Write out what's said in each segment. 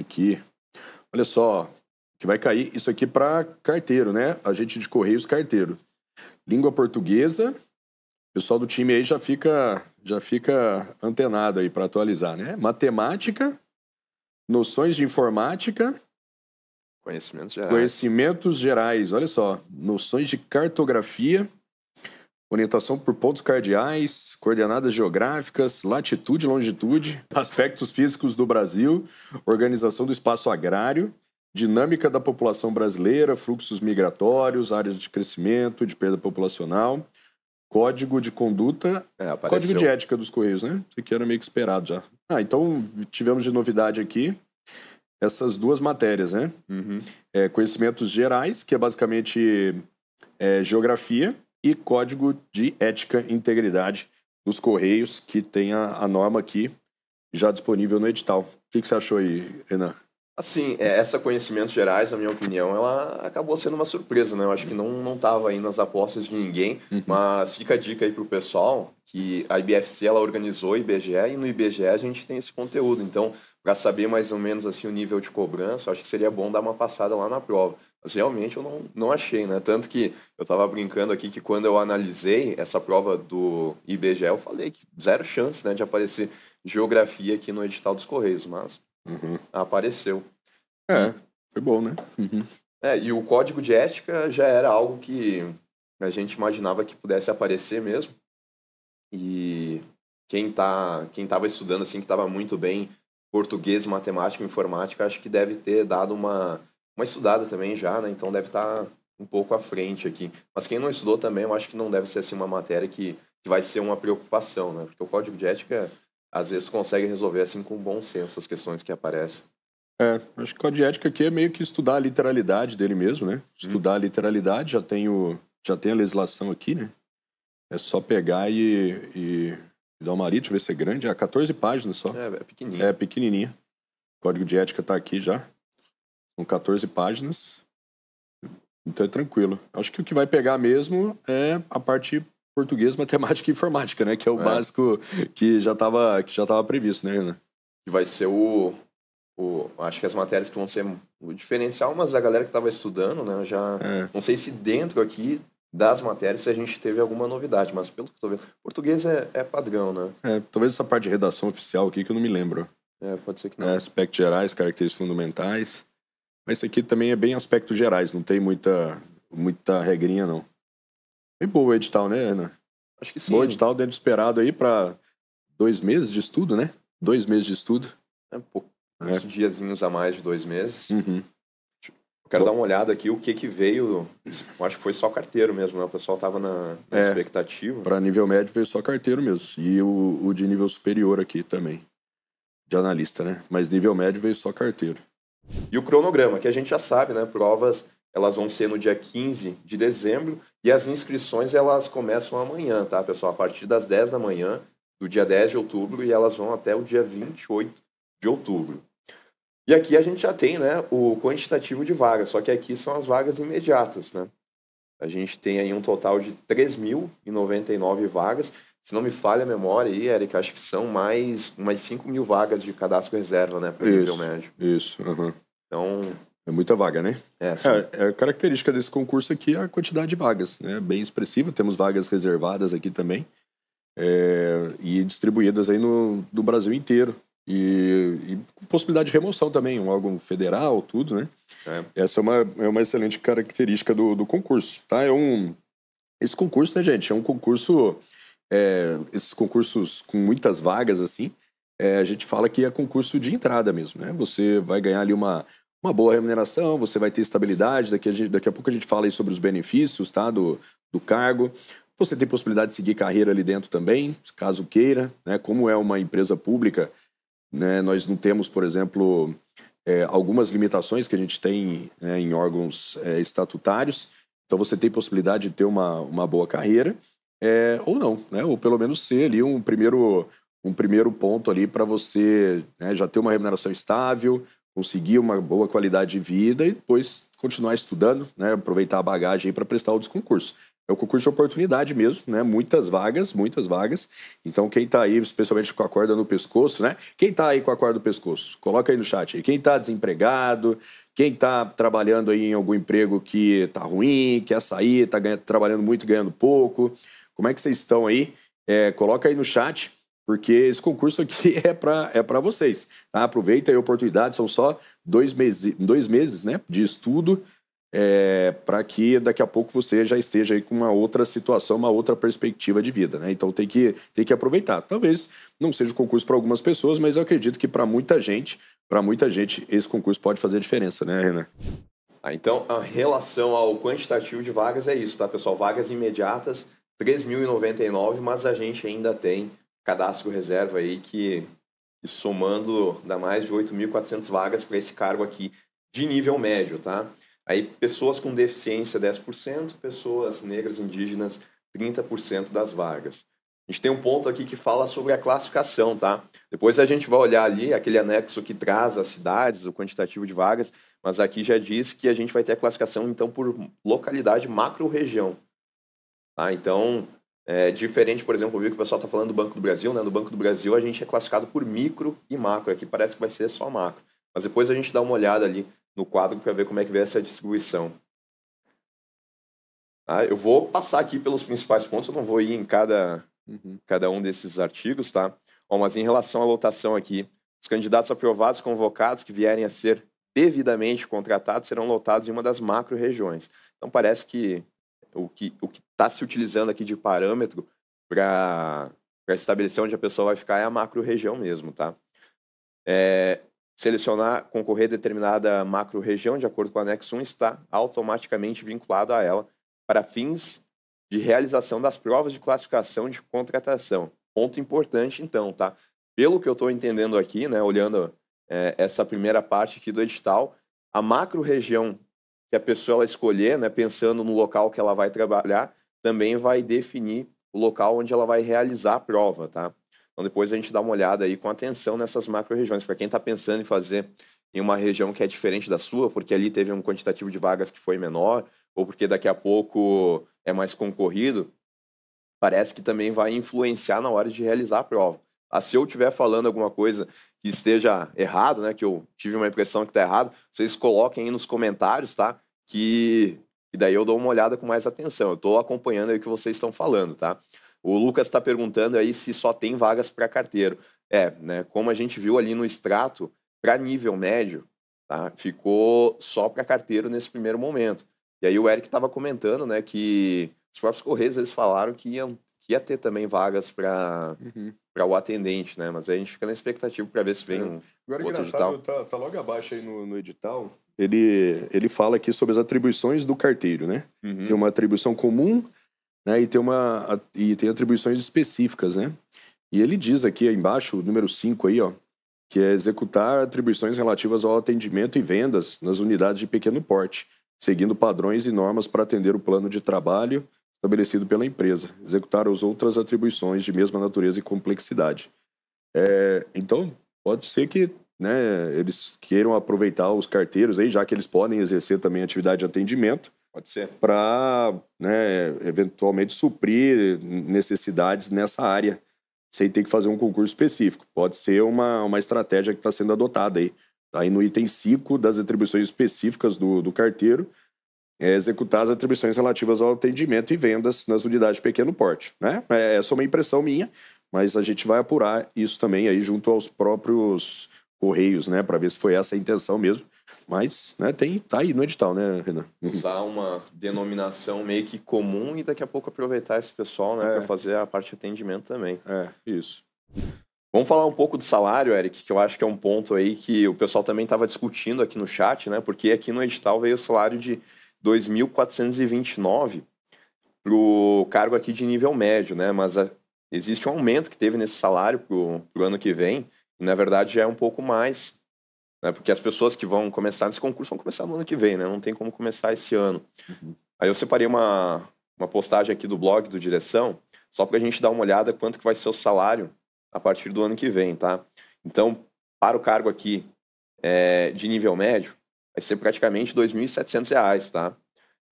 Aqui. Olha só, que vai cair isso aqui para carteiro, né? Agente de Correios carteiro. Língua portuguesa. O pessoal do time aí já fica, já fica antenado aí para atualizar, né? Matemática, noções de informática. Conhecimentos gerais. Conhecimentos gerais, olha só. Noções de cartografia orientação por pontos cardeais, coordenadas geográficas, latitude e longitude, aspectos físicos do Brasil, organização do espaço agrário, dinâmica da população brasileira, fluxos migratórios, áreas de crescimento, de perda populacional, código de conduta, é, código de ética dos Correios, né? Isso aqui era meio que esperado já. Ah, então tivemos de novidade aqui essas duas matérias, né? Uhum. É, conhecimentos gerais, que é basicamente é, geografia, e Código de Ética e Integridade dos Correios, que tem a, a norma aqui já disponível no edital. O que, que você achou aí, Renan? Assim, é, essa conhecimentos gerais, na minha opinião, ela acabou sendo uma surpresa, né? Eu acho que não não estava aí nas apostas de ninguém, uhum. mas fica a dica aí pro pessoal que a IBFC ela organizou o IBGE e no IBGE a gente tem esse conteúdo. Então, para saber mais ou menos assim o nível de cobrança, acho que seria bom dar uma passada lá na prova. Mas realmente eu não, não achei, né? Tanto que eu estava brincando aqui que quando eu analisei essa prova do IBGE, eu falei que zero chance né, de aparecer geografia aqui no edital dos Correios, mas uhum. apareceu. É, foi bom, né? Uhum. É, e o código de ética já era algo que a gente imaginava que pudesse aparecer mesmo. E quem tá, quem estava estudando assim, que estava muito bem português, matemática, informática, acho que deve ter dado uma uma estudada também já, né? Então deve estar tá um pouco à frente aqui. Mas quem não estudou também, eu acho que não deve ser assim uma matéria que, que vai ser uma preocupação, né? Porque o código de ética, às vezes, consegue resolver assim com bom senso as questões que aparecem. É, acho que o código de ética aqui é meio que estudar a literalidade dele mesmo, né? Uhum. Estudar hum. a literalidade, já tem, o, já tem a legislação aqui, né? É só pegar e, e, e dar uma lida, deixa eu ver se é grande. É 14 páginas só. É, é pequenininha. É, pequenininha. O código de ética está aqui já. São 14 páginas. Então é tranquilo. Acho que o que vai pegar mesmo é a parte português, matemática e informática, né? Que é o é. básico que já estava que já tava previsto, né, Renan? Que vai ser o, o acho que as matérias que vão ser o diferencial, mas a galera que estava estudando, né, já é. não sei se dentro aqui das matérias a gente teve alguma novidade, mas pelo que estou vendo, português é, é, padrão, né? É, talvez essa parte de redação oficial aqui que eu não me lembro. É, pode ser que é, não. É, aspectos gerais, características fundamentais. Mas isso aqui também é bem aspectos gerais, não tem muita, muita regrinha, não. Bem boa o edital, né, Ana? Acho que sim. Boa edital dentro do esperado aí para dois meses de estudo, né? Dois meses de estudo. É um pouco. É. Uns diazinhos a mais de dois meses. Uhum. Tipo, quero dar uma olhada aqui o que que veio. Eu acho que foi só carteiro mesmo, né? O pessoal tava na, na é, expectativa. Para nível médio veio só carteiro mesmo. E o, o de nível superior aqui também. De analista, né? Mas nível médio veio só carteiro. E o cronograma, que a gente já sabe, né? Provas elas vão ser no dia 15 de dezembro e as inscrições elas começam amanhã, tá, pessoal? A partir das 10 da manhã, do dia 10 de outubro, e elas vão até o dia 28 de outubro. E aqui a gente já tem né, o quantitativo de vagas, só que aqui são as vagas imediatas. Né? A gente tem aí um total de 3.099 vagas se não me falha a memória aí, Eric, acho que são mais umas 5 mil vagas de cadastro reserva, né? Para nível médio. Isso, uhum. Então. É muita vaga, né? É, é, sim. É, a característica desse concurso aqui é a quantidade de vagas, né? Bem expressiva. Temos vagas reservadas aqui também. É, e distribuídas aí no, no Brasil inteiro. E, e, possibilidade de remoção também, um órgão federal, tudo, né? É. Essa é uma, é uma excelente característica do, do concurso, tá? É um... Esse concurso, né, gente, é um concurso é, esses concursos com muitas vagas assim, é, a gente fala que é concurso de entrada mesmo, né? Você vai ganhar ali uma, uma boa remuneração, você vai ter estabilidade, daqui a, gente, daqui a pouco a gente fala aí sobre os benefícios, tá? Do, do cargo. Você tem possibilidade de seguir carreira ali dentro também, caso queira, né? Como é uma empresa pública, né? Nós não temos, por exemplo, é, algumas limitações que a gente tem né, em órgãos é, estatutários, então você tem possibilidade de ter uma, uma boa carreira é, ou não, né? Ou pelo menos ser ali um primeiro, um primeiro ponto ali para você né, já ter uma remuneração estável, conseguir uma boa qualidade de vida e depois continuar estudando, né? Aproveitar a bagagem para prestar outros concursos. É um concurso de oportunidade mesmo, né? Muitas vagas, muitas vagas. Então, quem está aí, especialmente com a corda no pescoço, né? Quem está aí com a corda no pescoço? Coloca aí no chat. Aí. Quem está desempregado, quem está trabalhando aí em algum emprego que está ruim, quer sair, está trabalhando muito, ganhando pouco como é que vocês estão aí? É, coloca aí no chat, porque esse concurso aqui é para é para vocês. Tá? Aproveita aí a oportunidade, são só dois, meses dois meses né, de estudo é, para que daqui a pouco você já esteja aí com uma outra situação, uma outra perspectiva de vida, né? Então tem que, tem que aproveitar. Talvez não seja um concurso para algumas pessoas, mas eu acredito que para muita gente, para muita gente, esse concurso pode fazer diferença, né, Renan? Ah, então, a relação ao quantitativo de vagas é isso, tá, pessoal? Vagas imediatas 3.099, mas a gente ainda tem cadastro reserva aí que, somando dá mais de 8.400 vagas para esse cargo aqui de nível médio, tá? Aí pessoas com deficiência 10%, pessoas negras indígenas 30% das vagas. A gente tem um ponto aqui que fala sobre a classificação, tá? Depois a gente vai olhar ali aquele anexo que traz as cidades, o quantitativo de vagas, mas aqui já diz que a gente vai ter a classificação então por localidade macro-região. Tá? Então, é diferente, por exemplo, eu vi que o pessoal está falando do Banco do Brasil, né? No Banco do Brasil a gente é classificado por micro e macro. Aqui parece que vai ser só macro. Mas depois a gente dá uma olhada ali no quadro para ver como é que vem essa distribuição. Ah, eu vou passar aqui pelos principais pontos, eu não vou ir em cada, uhum. cada um desses artigos, tá? Bom, mas em relação à lotação aqui, os candidatos aprovados convocados que vierem a ser devidamente contratados serão lotados em uma das macro-regiões. Então parece que o que o está se utilizando aqui de parâmetro para estabelecer onde a pessoa vai ficar é a macro região mesmo, tá? É, selecionar, concorrer determinada macro região, de acordo com o anexo 1, está automaticamente vinculado a ela para fins de realização das provas de classificação de contratação. Ponto importante, então, tá? Pelo que eu estou entendendo aqui, né, olhando é, essa primeira parte aqui do edital, a macro região que a pessoa ela escolher, né, pensando no local que ela vai trabalhar, também vai definir o local onde ela vai realizar a prova, tá? Então depois a gente dá uma olhada aí com atenção nessas macro-regiões. Para quem está pensando em fazer em uma região que é diferente da sua, porque ali teve um quantitativo de vagas que foi menor, ou porque daqui a pouco é mais concorrido, parece que também vai influenciar na hora de realizar a prova. Ah, se eu estiver falando alguma coisa que esteja errado, né? Que eu tive uma impressão que está errado, vocês coloquem aí nos comentários, tá? Que e daí eu dou uma olhada com mais atenção. Eu estou acompanhando aí o que vocês estão falando, tá? O Lucas está perguntando aí se só tem vagas para carteiro. É, né? Como a gente viu ali no extrato, para nível médio, tá? Ficou só para carteiro nesse primeiro momento. E aí o Eric estava comentando, né, que os próprios Correios eles falaram que iam ia ter também vagas para uhum. o atendente, né? Mas aí a gente fica na expectativa para ver se vem é. um Agora, é outro edital. Tá, tá logo abaixo aí no, no edital, ele, ele fala aqui sobre as atribuições do carteiro, né? Uhum. Tem uma atribuição comum né? e, tem uma, e tem atribuições específicas, né? E ele diz aqui embaixo, o número 5 aí, ó, que é executar atribuições relativas ao atendimento e vendas nas unidades de pequeno porte, seguindo padrões e normas para atender o plano de trabalho estabelecido pela empresa, executar as outras atribuições de mesma natureza e complexidade. É, então, pode ser que né, eles queiram aproveitar os carteiros aí, já que eles podem exercer também atividade de atendimento. Pode ser. Para, né, eventualmente, suprir necessidades nessa área, sem ter que fazer um concurso específico. Pode ser uma, uma estratégia que está sendo adotada aí. Tá aí no item 5 das atribuições específicas do, do carteiro, é executar as atribuições relativas ao atendimento e vendas nas unidades de pequeno porte. Né? É, essa é uma impressão minha, mas a gente vai apurar isso também aí junto aos próprios correios, né, para ver se foi essa a intenção mesmo. Mas, né, tem, tá aí no edital, né, Renan? Usar uma denominação meio que comum e daqui a pouco aproveitar esse pessoal, né, é. para fazer a parte de atendimento também. É, isso. Vamos falar um pouco do salário, Eric, que eu acho que é um ponto aí que o pessoal também estava discutindo aqui no chat, né? Porque aqui no edital veio o salário de 2.429 para o cargo aqui de nível médio, né? Mas a, ah, existe um aumento que teve nesse salário para o ano que vem, e na verdade já é um pouco mais, né? Porque as pessoas que vão começar nesse concurso vão começar no ano que vem, né? Não tem como começar esse ano. Uhum. Aí eu separei uma, uma postagem aqui do blog do Direção, só para a gente dar uma olhada quanto que vai ser o salário a partir do ano que vem, tá? Então, para o cargo aqui é, de nível médio, vai ser praticamente R$ 2.700, tá?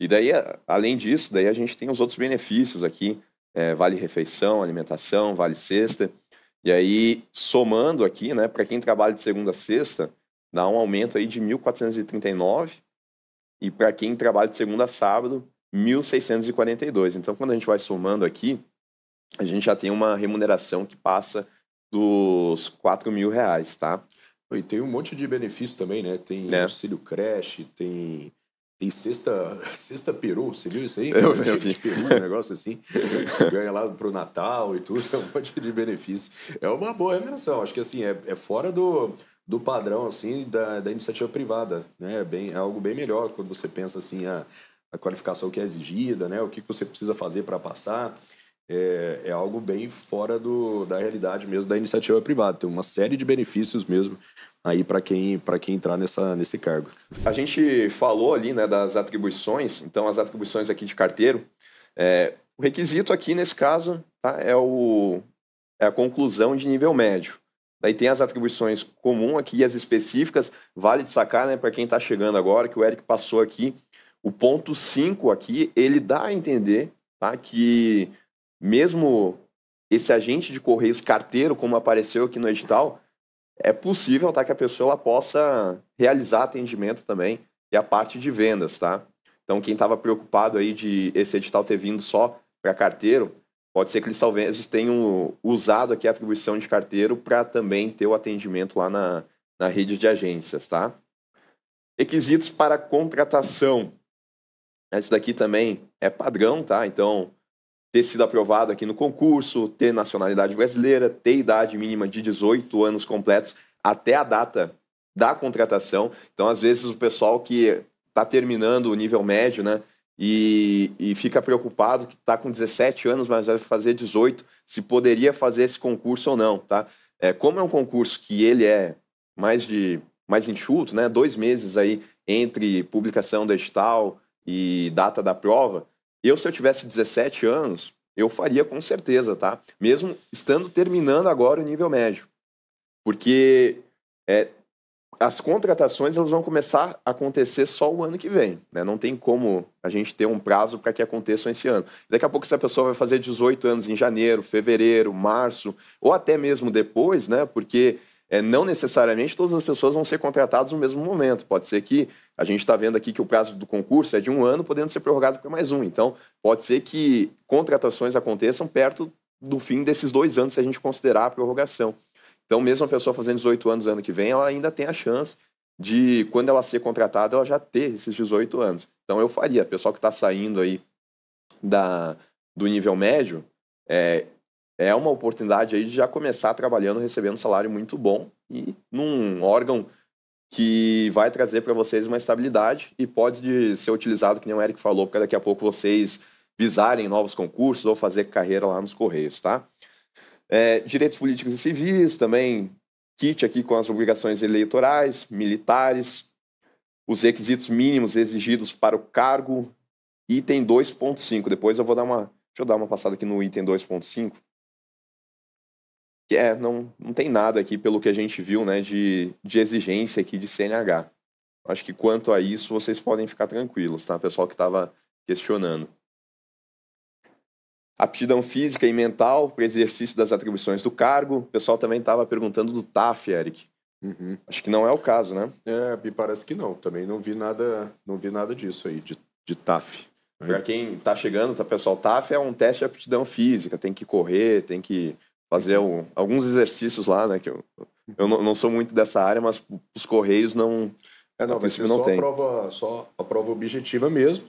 E daí, além disso, daí a gente tem os outros benefícios aqui, é, vale refeição, alimentação, vale cesta. E aí, somando aqui, né, para quem trabalha de segunda a sexta, dá um aumento aí de 1.439 e para quem trabalha de segunda a sábado, 1.642. Então, quando a gente vai somando aqui, a gente já tem uma remuneração que passa dos R$ mil reais, tá? E tem um monte de benefício também, né? Tem é. auxílio creche, tem tem sexta, sexta peru, você viu isso aí? Eu, eu vi. peru, um negócio assim. Ganha lá pro Natal e tudo, é um monte de benefício. É uma boa remuneração, acho que assim, é, é fora do, do padrão, assim, da, da iniciativa privada, né? É, bem, é algo bem melhor quando você pensa, assim, a, a qualificação que é exigida, né? O que, que você precisa fazer para passar é, é algo bem fora do, da realidade mesmo da iniciativa privada. Tem uma série de benefícios mesmo aí para quem para quem entrar nessa, nesse cargo. A gente falou ali né, das atribuições, então as atribuições aqui de carteiro. É, o requisito aqui nesse caso tá, é, o, é a conclusão de nível médio. Daí tem as atribuições comum aqui e as específicas. Vale destacar, né, para quem está chegando agora, que o Eric passou aqui. O ponto 5 aqui, ele dá a entender tá, que mesmo esse agente de correios carteiro, como apareceu aqui no edital, é possível tá, que a pessoa possa realizar atendimento também e a parte de vendas, tá? Então, quem estava preocupado aí de esse edital ter vindo só para carteiro, pode ser que eles talvez tenham usado aqui a atribuição de carteiro para também ter o atendimento lá na, na rede de agências, tá? Requisitos para contratação. Esse daqui também é padrão, tá? Então, ter sido aprovado aqui no concurso, ter nacionalidade brasileira, ter idade mínima de 18 anos completos até a data da contratação. Então, às vezes, o pessoal que está terminando o nível médio, né? E, e fica preocupado que está com 17 anos, mas vai fazer 18, se poderia fazer esse concurso ou não, tá? É, como é um concurso que ele é mais de mais enxuto, né? Dois meses aí entre publicação do edital e data da prova, eu, se eu tivesse 17 anos, eu faria com certeza, tá? Mesmo estando terminando agora o nível médio. Porque é, as contratações elas vão começar a acontecer só o ano que vem. Né? Não tem como a gente ter um prazo para que aconteça esse ano. Daqui a pouco essa pessoa vai fazer 18 anos em janeiro, fevereiro, março, ou até mesmo depois, né? Porque é, não necessariamente todas as pessoas vão ser contratadas no mesmo momento. Pode ser que a gente está vendo aqui que o prazo do concurso é de um ano, podendo ser prorrogado por mais um. Então, pode ser que contratações aconteçam perto do fim desses dois anos, se a gente considerar a prorrogação. Então, mesmo a pessoa fazendo 18 anos ano que vem, ela ainda tem a chance de, quando ela ser contratada, ela já ter esses 18 anos. Então, eu faria. Pessoal que está saindo aí da, do nível médio, é, é uma oportunidade aí de já começar trabalhando, recebendo um salário muito bom e num órgão que vai trazer para vocês uma estabilidade e pode ser utilizado, que nem o Eric falou, para daqui a pouco vocês visarem novos concursos ou fazer carreira lá nos Correios, tá? É, direitos políticos e civis também, kit aqui com as obrigações eleitorais, militares, os requisitos mínimos exigidos para o cargo, item 2.5. Depois eu vou dar uma. Deixa eu dar uma passada aqui no item 2.5 que é, não, não tem nada aqui, pelo que a gente viu, né, de, de exigência aqui de CNH. Acho que quanto a isso, vocês podem ficar tranquilos, tá? Pessoal que estava questionando. Aptidão física e mental para exercício das atribuições do cargo. O pessoal também estava perguntando do TAF, Eric. Uhum. Acho que não é o caso, né? É, me parece que não. Também não vi nada, não vi nada disso aí, de, de TAF. Para quem está chegando, tá, pessoal, TAF é um teste de aptidão física. Tem que correr, tem que fazer alguns exercícios lá, né? Que eu, eu não, não sou muito dessa área, mas os correios não. É, não, vai ser não só, tem. A prova, só a prova objetiva mesmo.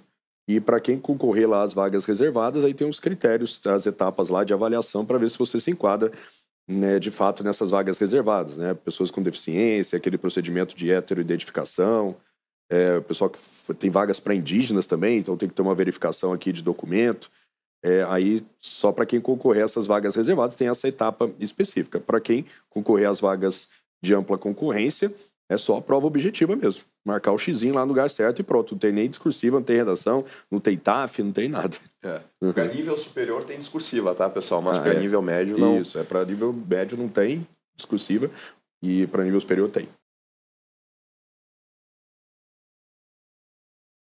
E para quem concorrer lá às vagas reservadas, aí tem os critérios, as etapas lá de avaliação para ver se você se enquadra né, de fato nessas vagas reservadas. Né? Pessoas com deficiência, aquele procedimento de heteroidentificação, é, pessoal que tem vagas para indígenas também, então tem que ter uma verificação aqui de documento. É, aí, só para quem concorrer a essas vagas reservadas, tem essa etapa específica. Para quem concorrer às vagas de ampla concorrência, é só a prova objetiva mesmo. Marcar o xizinho lá no lugar certo e pronto. Não tem nem discursiva, não tem redação, não tem TAF, não tem nada. É. Para uhum. nível superior tem discursiva, tá, pessoal? Mas ah, para é. nível médio não. Isso, é para nível médio não tem discursiva e para nível superior tem.